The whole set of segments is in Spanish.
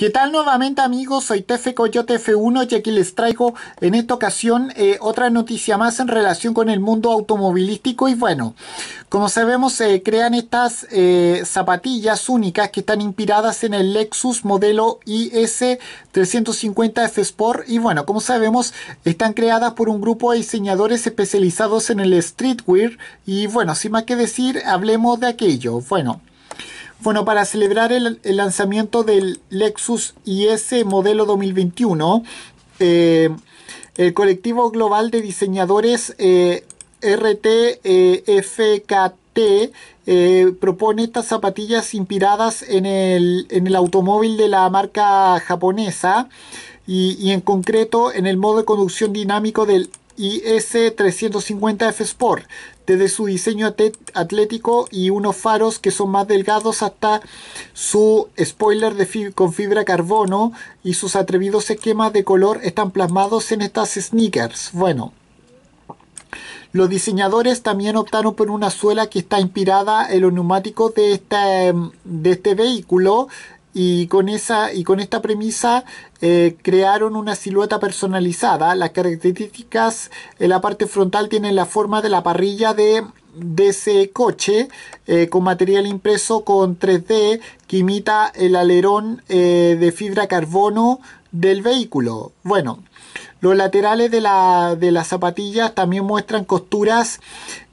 ¿Qué tal nuevamente amigos? Soy Tefe Coyote F1 y aquí les traigo en esta ocasión eh, otra noticia más en relación con el mundo automovilístico y bueno, como sabemos se crean estas eh, zapatillas únicas que están inspiradas en el Lexus modelo IS350 F Sport y bueno, como sabemos están creadas por un grupo de diseñadores especializados en el streetwear y bueno, sin más que decir, hablemos de aquello. Bueno, bueno, para celebrar el, lanzamiento del Lexus IS modelo 2021, eh, el colectivo global de diseñadores eh, RTFKT eh, propone estas zapatillas inspiradas en el, automóvil de la marca japonesa y, en concreto en el modo de conducción dinámico del y S350F Sport, desde su diseño atlético y unos faros que son más delgados hasta su spoiler de con fibra carbono y sus atrevidos esquemas de color están plasmados en estas sneakers. Bueno, los diseñadores también optaron por una suela que está inspirada en los neumáticos de este vehículo y con, esa, y con esta premisa eh, crearon una silueta personalizada. Las características en eh, la parte frontal tienen la forma de la parrilla de, de ese coche eh, con material impreso con 3D que imita el alerón de fibra carbono del vehículo. Bueno, los laterales de, de, las zapatillas también muestran costuras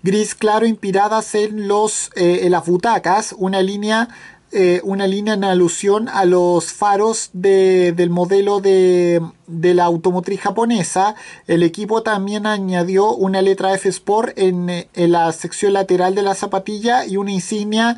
gris claro inspiradas en, los, en las butacas, una línea eh, una línea en alusión a los faros del modelo de, la automotriz japonesa. El equipo también añadió una letra F Sport eh, en, la sección lateral de la zapatilla y una insignia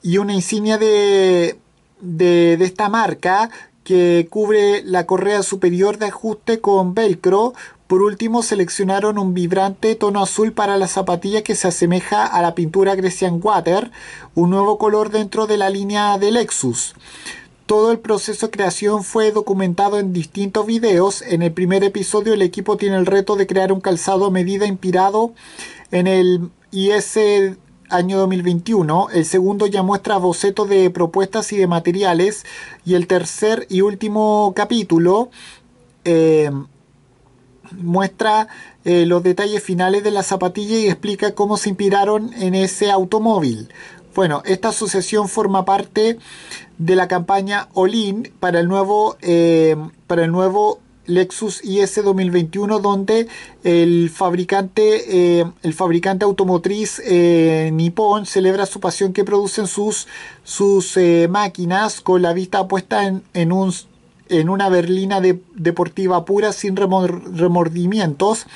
y una insignia de, de, de, esta marca que cubre la correa superior de ajuste con velcro. Por último, seleccionaron un vibrante tono azul para la zapatilla que se asemeja a la pintura Grecian Water, un nuevo color dentro de la línea de Lexus. Todo el proceso de creación fue documentado en distintos videos. En el primer episodio el equipo tiene el reto de crear un calzado a medida inspirado en el IS año 2021, el segundo ya muestra bocetos de propuestas y de materiales, y el tercer y último capítulo eh, muestra eh, los detalles finales de la zapatilla y explica cómo se inspiraron en ese automóvil. Bueno, esta asociación forma parte de la campaña Olin para el nuevo, eh, para el nuevo Lexus IS 2021 donde el fabricante, eh, el fabricante automotriz eh, Nippon celebra su pasión que producen sus, sus eh, máquinas con la vista puesta en, un, en una berlina deportiva pura sin remordimientos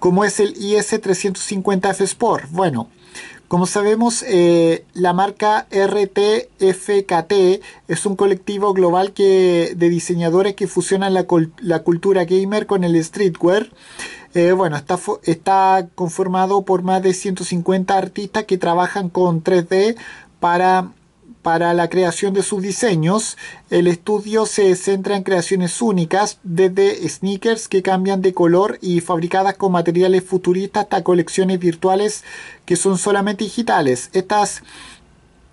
como es el IS 350F Sport. Bueno, como sabemos, eh, la marca RTFKT es un colectivo global que, de diseñadores que fusionan la, cultura gamer con el streetwear. Eh, bueno, está, está conformado por más de 150 artistas que trabajan con 3D para para la creación de sus diseños, el estudio se centra en creaciones únicas, desde sneakers que cambian de color y fabricadas con materiales futuristas hasta colecciones virtuales que son solamente digitales. Estas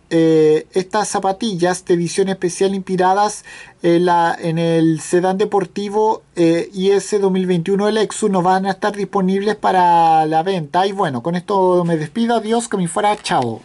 eh, estas zapatillas de edición especial inspiradas en, en el sedán deportivo IS 2021 el Lexus no van a estar disponibles para la venta. Y bueno, con esto me despido. Adiós, que me fuera. Chao.